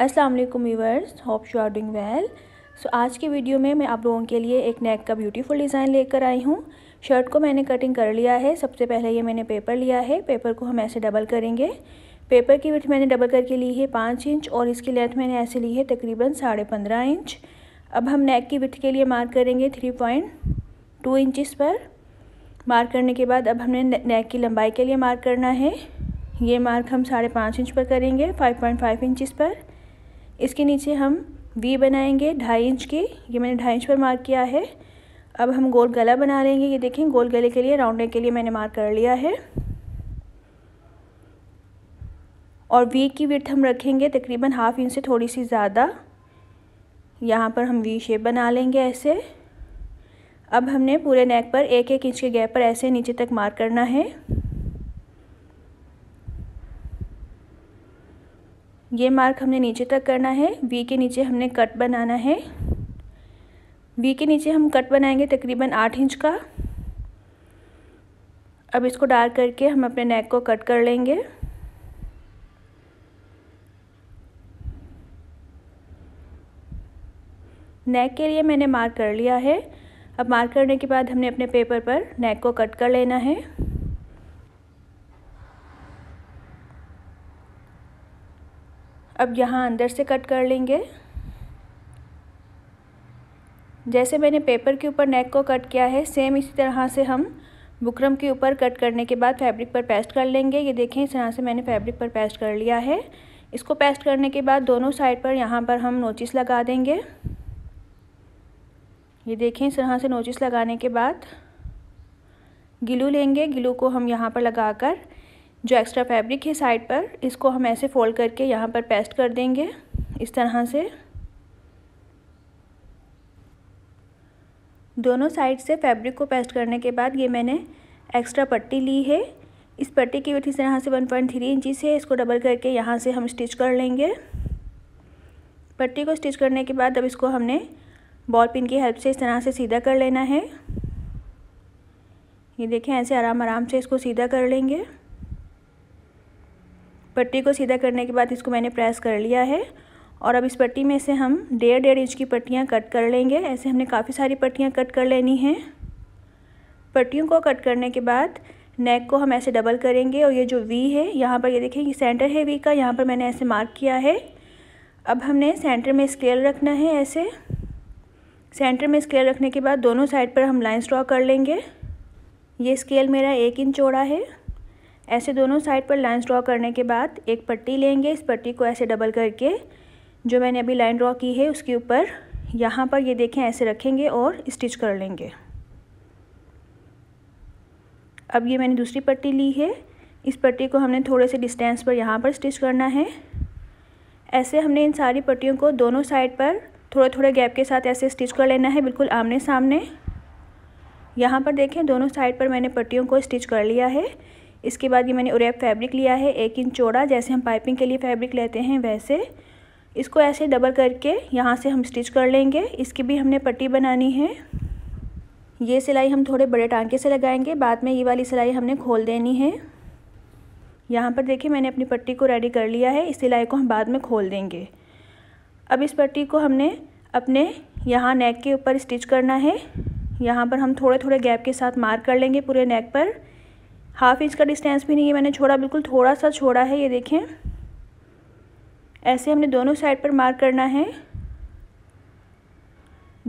अस्सलाम वालेकुम viewers hope you are doing well so आज के वीडियो में मैं आप लोगों के लिए एक नेक का ब्यूटीफुल डिज़ाइन लेकर आई हूँ शर्ट को मैंने कटिंग कर लिया है सबसे पहले ये मैंने पेपर लिया है पेपर को हम ऐसे डबल करेंगे पेपर की विथ मैंने डबल करके ली है पाँच इंच और इसकी लेंथ मैंने ऐसे ली है तकरीबन साढ़े पंद्रह इंच अब हम नेक की विथ के लिए मार्क करेंगे थ्री पॉइंट टू इंचज़ पर मार्क करने के बाद अब हमने नेक की लंबाई के लिए मार्क करना है ये मार्क हम साढ़े पाँच इंच पर करेंगे फाइव पॉइंट फाइव इंचज़ पर इसके नीचे हम वी बनाएंगे ढाई इंच की ये मैंने ढाई इंच पर मार्क किया है अब हम गोल गला बना लेंगे ये देखें गोल गले के लिए राउंड के लिए मैंने मार्क कर लिया है और वी की विर्थ हम रखेंगे तकरीबन हाफ इंच से थोड़ी सी ज़्यादा यहाँ पर हम वी शेप बना लेंगे ऐसे अब हमने पूरे नेक पर एक एक इंच के गैप पर ऐसे नीचे तक मार्क करना है ये मार्क हमने नीचे तक करना है वी के नीचे हमने कट बनाना है वी के नीचे हम कट बनाएंगे तकरीबन आठ इंच का अब इसको डार्क करके हम अपने नेक को कट कर लेंगे नेक के लिए मैंने मार्क कर लिया है अब मार्क करने के बाद हमने अपने पेपर पर नेक को कट कर लेना है अब यहाँ अंदर से कट कर लेंगे जैसे मैंने पेपर के ऊपर नेक को कट किया है सेम इसी तरह से हम बुकरम के ऊपर कट करने के बाद फैब्रिक पर पेस्ट कर लेंगे ये देखें इस तरह से मैंने फैब्रिक पर पेस्ट कर लिया है इसको पेस्ट करने के बाद दोनों साइड पर यहाँ पर हम नोचिस लगा देंगे ये देखें इस तरह से नोचिस लगाने के बाद गिलू लेंगे गिलू को हम यहाँ पर लगाकर जो एक्स्ट्रा फैब्रिक है साइड पर इसको हम ऐसे फोल्ड करके यहाँ पर पेस्ट कर देंगे इस तरह से दोनों साइड से फैब्रिक को पेस्ट करने के बाद ये मैंने एक्स्ट्रा पट्टी ली है इस पट्टी की विथ इस तरह से वन पॉइंट थ्री इंचज़ है इसको डबल करके यहाँ से हम स्टिच कर लेंगे पट्टी को स्टिच करने के बाद अब इसको हमने बॉल पिन की हेल्प से इस तरह से सीधा कर लेना है ये देखें ऐसे आराम आराम से इसको सीधा कर लेंगे पट्टी को सीधा करने के बाद इसको मैंने प्रेस कर लिया है और अब इस पट्टी में से हम डेढ़ डेढ़ इंच की पट्टियाँ कट कर लेंगे ऐसे हमने काफ़ी सारी पट्टियाँ कट कर लेनी हैं पट्टियों को कट करने के बाद नेक को हम ऐसे डबल करेंगे और ये जो वी है यहाँ पर ये देखें ये सेंटर है वी का यहाँ पर मैंने ऐसे मार्क किया है अब हमने सेंटर में स्केल रखना है ऐसे सेंटर में स्केल रखने के बाद दोनों साइड पर हम लाइन्स ड्रॉ कर लेंगे ये स्केल मेरा एक इंच चौड़ा है ऐसे दोनों साइड पर लाइन्स ड्रॉ करने के बाद एक पट्टी लेंगे इस पट्टी को ऐसे डबल करके जो मैंने अभी लाइन ड्रॉ की है उसके ऊपर यहाँ पर ये देखें ऐसे रखेंगे और स्टिच कर लेंगे अब ये मैंने दूसरी पट्टी ली है इस पट्टी को हमने थोड़े से डिस्टेंस पर यहाँ पर स्टिच करना है ऐसे हमने इन सारी पट्टियों को दोनों साइड पर थोड़े थोड़े गैप के साथ ऐसे स्टिच कर लेना है बिल्कुल आमने सामने यहाँ पर देखें दोनों साइड पर मैंने पट्टियों को स्टिच कर लिया है इसके बाद ये मैंने उरेप फैब्रिक लिया है एक इंच चौड़ा जैसे हम पाइपिंग के लिए फैब्रिक लेते हैं वैसे इसको ऐसे डबल करके यहाँ से हम स्टिच कर लेंगे इसकी भी हमने पट्टी बनानी है ये सिलाई हम थोड़े बड़े टांके से लगाएंगे बाद में ये वाली सिलाई हमने खोल देनी है यहाँ पर देखिए मैंने अपनी पट्टी को रेडी कर लिया है इस सिलाई को हम बाद में खोल देंगे अब इस पट्टी को हमने अपने यहाँ नेक के ऊपर स्टिच करना है यहाँ पर हम थोड़े थोड़े गैप के साथ मार्क कर लेंगे पूरे नेक पर हाफ इंच का डिस्टेंस भी नहीं है मैंने छोड़ा बिल्कुल थोड़ा सा छोड़ा है ये देखें ऐसे हमने दोनों साइड पर मार्क करना है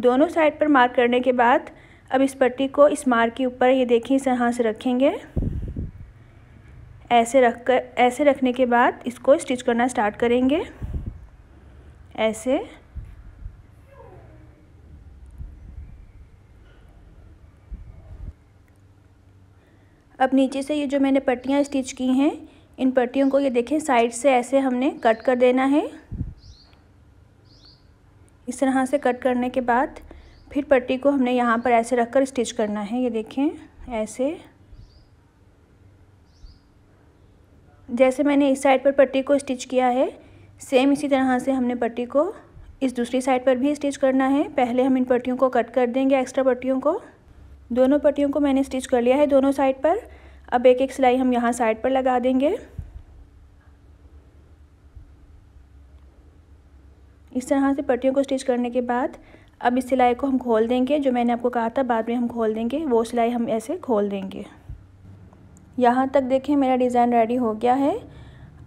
दोनों साइड पर मार्क करने के बाद अब इस पट्टी को इस मार्क के ऊपर ये देखें इस तरह से रखेंगे ऐसे रख कर ऐसे रखने के बाद इसको स्टिच करना स्टार्ट करेंगे ऐसे अब नीचे से ये जो मैंने पट्टियाँ स्टिच की हैं इन पट्टियों को ये देखें साइड से ऐसे हमने कट कर देना है इस तरह से कट करने के बाद फिर पट्टी को हमने यहाँ पर ऐसे रख कर स्टिच करना है ये देखें ऐसे जैसे मैंने इस साइड पर पट्टी को स्टिच किया है सेम इसी तरह से हमने पट्टी को इस दूसरी साइड पर भी स्टिच करना है पहले हम इन पट्टियों को कट कर देंगे एक्स्ट्रा पट्टियों को दोनों पट्टियों को मैंने स्टिच कर लिया है दोनों साइड पर अब एक एक सिलाई हम यहाँ साइड पर लगा देंगे इस तरह से पट्टियों को स्टिच करने के बाद अब इस सिलाई को हम खोल देंगे जो मैंने आपको कहा था बाद में हम खोल देंगे वो सिलाई हम ऐसे खोल देंगे यहाँ तक देखें मेरा डिज़ाइन रेडी हो गया है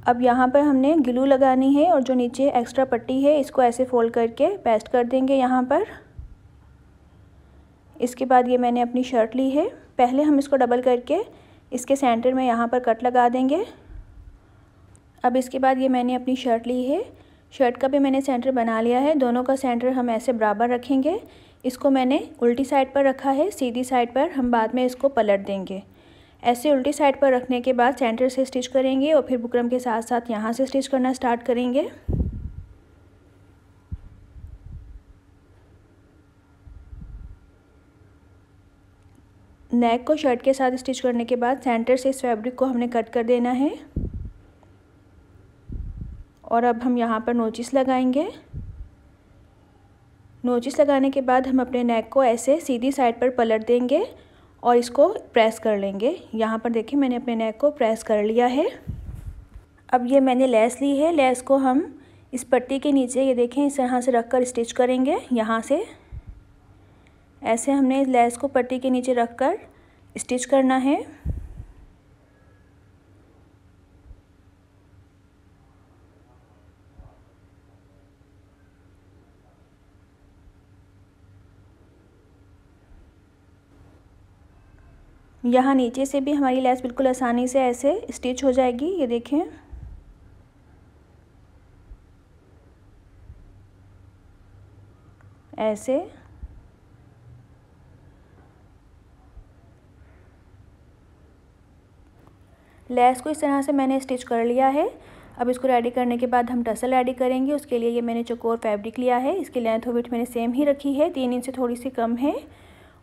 अब यहाँ पर हमने ग्लू लगानी है और जो नीचे एक्स्ट्रा पट्टी है इसको ऐसे फोल्ड करके पेस्ट कर देंगे यहाँ पर इसके बाद ये मैंने अपनी शर्ट ली है पहले हम इसको डबल करके इसके सेंटर में यहाँ पर कट लगा देंगे अब इसके बाद ये मैंने अपनी शर्ट ली है शर्ट का भी मैंने सेंटर बना लिया है दोनों का सेंटर हम ऐसे बराबर रखेंगे इसको मैंने उल्टी साइड पर रखा है सीधी साइड पर हम बाद में इसको पलट देंगे ऐसे उल्टी साइड पर रखने के बाद सेंटर से स्टिच करेंगे और फिर बुकरम के साथ साथ यहाँ से स्टिच करना स्टार्ट करेंगे नेक को शर्ट के साथ स्टिच करने के बाद सेंटर से इस फैब्रिक को हमने कट कर देना है और अब हम यहाँ पर नोचिस लगाएंगे नोचिस लगाने के बाद हम अपने नेक को ऐसे सीधी साइड पर पलट देंगे और इसको प्रेस कर लेंगे यहाँ पर देखिए मैंने अपने नेक को प्रेस कर लिया है अब ये मैंने लेस ली है लेस को हम इस पट्टी के नीचे ये देखें इस तरह से रख कर स्टिच करेंगे यहाँ से ऐसे हमने लेस को पट्टी के नीचे रखकर स्टिच करना है यहाँ नीचे से भी हमारी लेस बिल्कुल आसानी से ऐसे स्टिच हो जाएगी ये देखें ऐसे लेस को इस तरह से मैंने स्टिच कर लिया है अब इसको रेडी करने के बाद हम टसल रेडी करेंगे उसके लिए ये मैंने चकोर फैब्रिक लिया है इसकी लेंथ और विथ मैंने सेम ही रखी है तीन इंच से थोड़ी सी कम है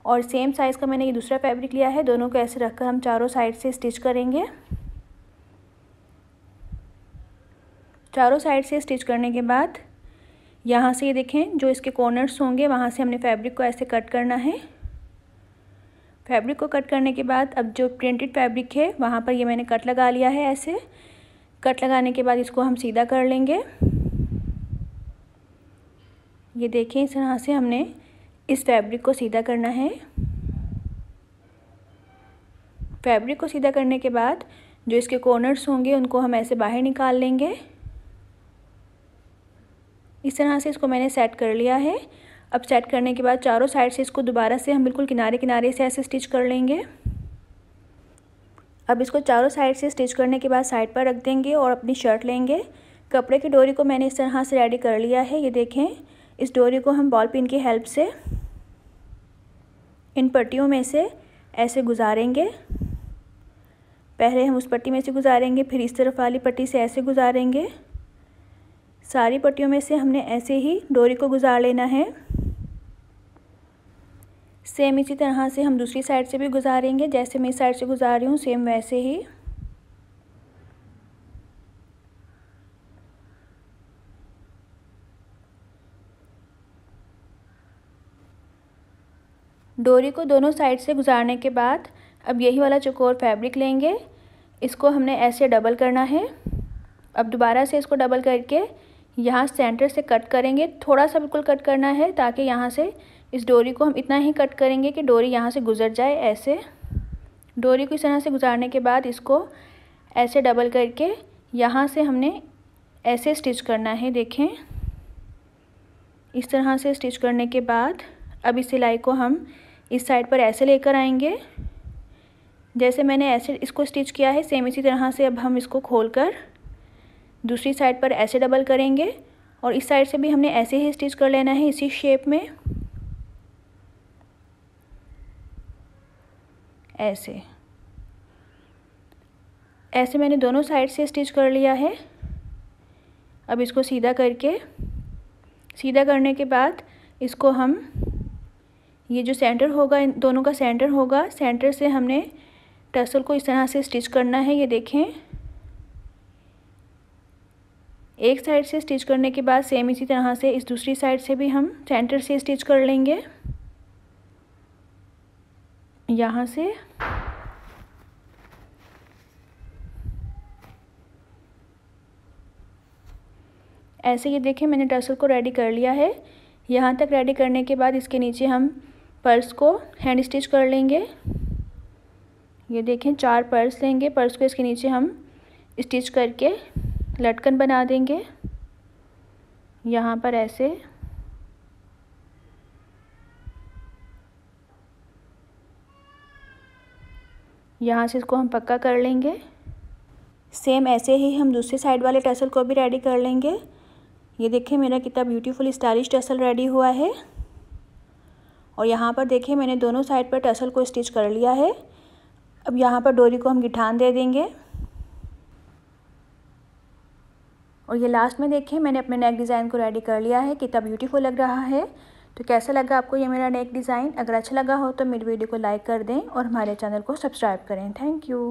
और सेम साइज़ का मैंने ये दूसरा फैब्रिक लिया है दोनों को ऐसे रखकर हम चारों साइड से स्टिच करेंगे चारों साइड से स्टिच करने के बाद यहाँ से ये देखें जो इसके कॉर्नर्स होंगे वहाँ से हमने फैब्रिक को ऐसे कट करना है फैब्रिक को कट करने के बाद अब जो प्रिंटेड फैब्रिक है वहाँ पर ये मैंने कट लगा लिया है ऐसे कट लगाने के बाद इसको हम सीधा कर लेंगे ये देखें इस तरह से हमने इस फैब्रिक को सीधा करना है फैब्रिक को सीधा करने के बाद जो इसके कॉर्नर्स होंगे उनको हम ऐसे बाहर निकाल लेंगे इस तरह से इसको मैंने सेट कर लिया है अब सेट करने के बाद चारों साइड से इसको दोबारा से हम बिल्कुल किनारे किनारे से ऐसे स्टिच कर लेंगे अब इसको चारों साइड से स्टिच करने के बाद साइड पर रख देंगे और अपनी शर्ट लेंगे कपड़े की डोरी को मैंने इस तरह से रेडी कर लिया है ये देखें इस डोरी को हम बॉल पिन की हेल्प से इन पट्टियों में से ऐसे गुजारेंगे पहले हम उस पट्टी में से गुजारेंगे फिर इस तरफ वाली पट्टी से ऐसे गुजारेंगे सारी पट्टियों में से हमने ऐसे ही डोरी को गुजार लेना है सेम इसी तरह से हम दूसरी साइड से भी गुजारेंगे जैसे मैं इस साइड से गुजार रही हूँ सेम वैसे ही डोरी को दोनों साइड से गुजारने के बाद अब यही वाला चकोर फैब्रिक लेंगे इसको हमने ऐसे डबल करना है अब दोबारा से इसको डबल करके यहाँ सेंटर से कट करेंगे थोड़ा सा बिल्कुल कट करना है ताकि यहाँ से इस डोरी को हम इतना ही कट करेंगे कि डोरी यहाँ से गुजर जाए ऐसे डोरी को इस तरह से गुजारने के बाद इसको ऐसे डबल करके यहाँ से हमने ऐसे स्टिच करना है देखें इस तरह से स्टिच करने के बाद अब इस सिलाई को हम इस साइड पर ऐसे लेकर आएंगे जैसे मैंने ऐसे इसको स्टिच किया है सेम इसी तरह से अब हम इसको खोल कर दूसरी साइड पर ऐसे डबल करेंगे और इस साइड से भी हमने ऐसे ही स्टिच कर लेना है इसी शेप में ऐसे ऐसे मैंने दोनों साइड से स्टिच कर लिया है अब इसको सीधा करके सीधा करने के बाद इसको हम ये जो सेंटर होगा इन दोनों का सेंटर होगा सेंटर से हमने टसल को इस तरह से स्टिच करना है ये देखें एक साइड से स्टिच करने के बाद सेम इसी तरह से इस दूसरी साइड से भी हम सेंटर से स्टिच कर लेंगे यहाँ से ऐसे ये देखें मैंने टसल को रेडी कर लिया है यहाँ तक रेडी करने के बाद इसके नीचे हम पर्स को हैंड स्टिच कर लेंगे ये देखें चार पर्स लेंगे पर्स को इसके नीचे हम स्टिच करके लटकन बना देंगे यहाँ पर ऐसे यहाँ से इसको हम पक्का कर लेंगे सेम ऐसे ही हम दूसरे साइड वाले टसल को भी रेडी कर लेंगे ये देखिए मेरा कितना ब्यूटीफुल स्टाइलिश टसल रेडी हुआ है और यहाँ पर देखिए मैंने दोनों साइड पर टसल को स्टिच कर लिया है अब यहाँ पर डोरी को हम गिठान दे देंगे और ये लास्ट में देखिए मैंने अपने नेक डिज़ाइन को रेडी कर लिया है कितना ब्यूटीफुल लग रहा है तो कैसा लगा आपको ये मेरा नेक डिज़ाइन अगर अच्छा लगा हो तो मेरी वीडियो को लाइक कर दें और हमारे चैनल को सब्सक्राइब करें थैंक यू